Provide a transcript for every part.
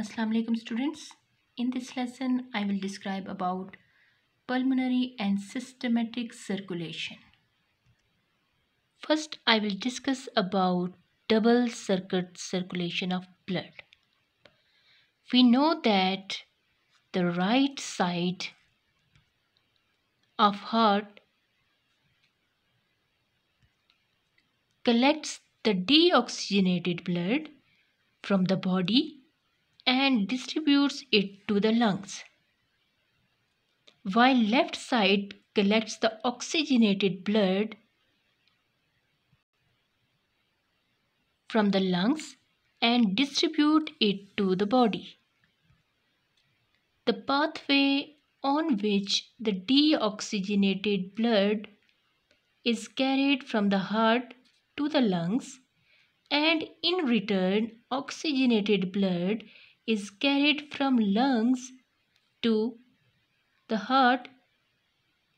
Assalamu alaikum students. In this lesson I will describe about pulmonary and systematic circulation. First I will discuss about double circuit circulation of blood. We know that the right side of heart collects the deoxygenated blood from the body and distributes it to the lungs, while left side collects the oxygenated blood from the lungs and distribute it to the body. The pathway on which the deoxygenated blood is carried from the heart to the lungs and in return oxygenated blood is carried from lungs to the heart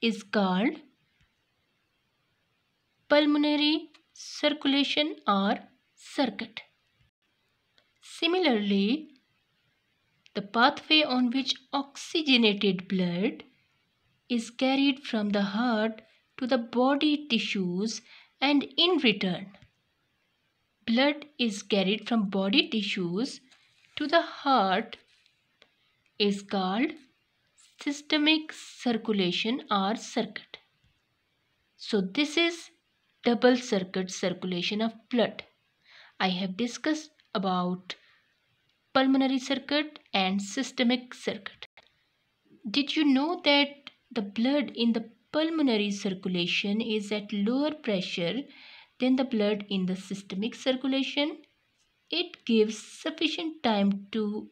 is called pulmonary circulation or circuit. Similarly, the pathway on which oxygenated blood is carried from the heart to the body tissues and in return blood is carried from body tissues to the heart is called systemic circulation or circuit. So this is double circuit circulation of blood. I have discussed about pulmonary circuit and systemic circuit. Did you know that the blood in the pulmonary circulation is at lower pressure than the blood in the systemic circulation? It gives sufficient time to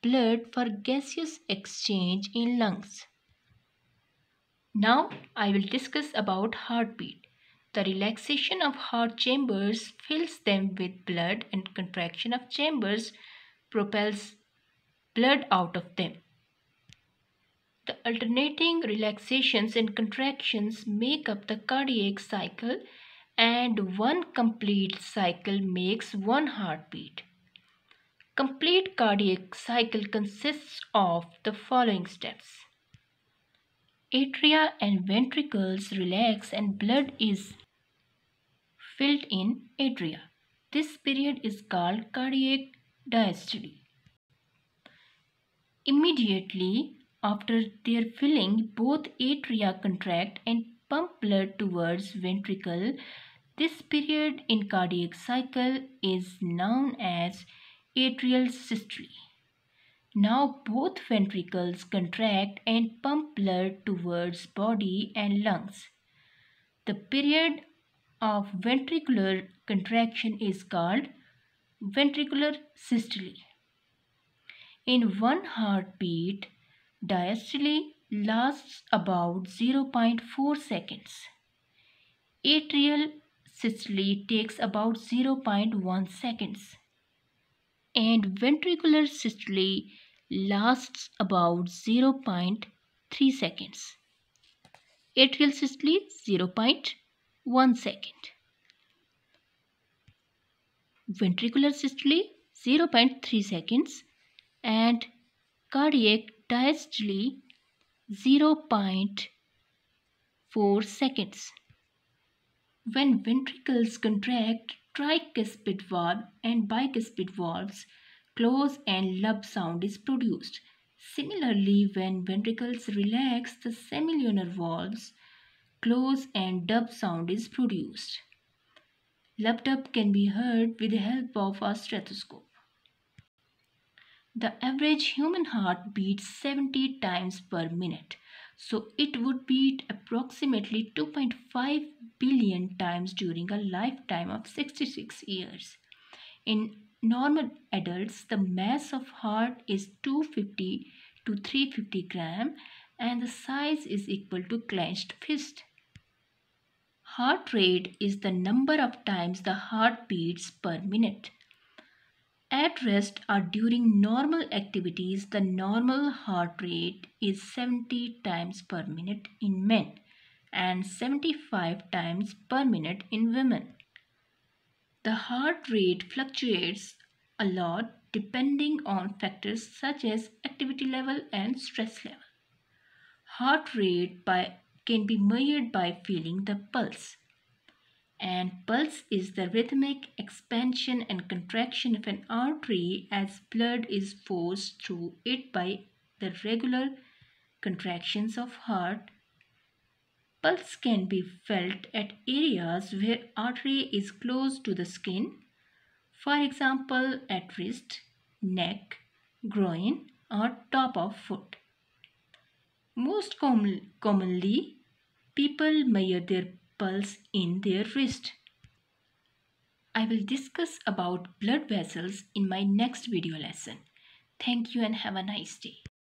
blood for gaseous exchange in lungs. Now I will discuss about heartbeat. The relaxation of heart chambers fills them with blood and contraction of chambers propels blood out of them. The alternating relaxations and contractions make up the cardiac cycle and one complete cycle makes one heartbeat. Complete cardiac cycle consists of the following steps. Atria and ventricles relax and blood is filled in atria. This period is called cardiac diastole. Immediately after their filling, both atria contract and pump blood towards ventricle. This period in cardiac cycle is known as atrial systole. Now both ventricles contract and pump blood towards body and lungs. The period of ventricular contraction is called ventricular systole. In one heartbeat, diastole lasts about 0.4 seconds. Atrial systole takes about 0.1 seconds. And ventricular systole lasts about 0.3 seconds. Atrial systole 0.1 second. Ventricular systole 0.3 seconds and cardiac diastole 0.4 seconds. When ventricles contract, tricuspid valve and bicuspid valves close and lub sound is produced. Similarly, when ventricles relax, the semilunar valves close and dub sound is produced. Lub dub can be heard with the help of a stethoscope. The average human heart beats 70 times per minute. So it would beat approximately 2.5 billion times during a lifetime of 66 years. In normal adults, the mass of heart is 250 to 350 gram and the size is equal to clenched fist. Heart rate is the number of times the heart beats per minute. At rest or during normal activities, the normal heart rate is 70 times per minute in men and 75 times per minute in women. The heart rate fluctuates a lot depending on factors such as activity level and stress level. Heart rate by, can be measured by feeling the pulse and pulse is the rhythmic expansion and contraction of an artery as blood is forced through it by the regular contractions of heart. Pulse can be felt at areas where artery is close to the skin, for example at wrist, neck, groin or top of foot. Most com commonly, people measure their pulse in their wrist. I will discuss about blood vessels in my next video lesson. Thank you and have a nice day.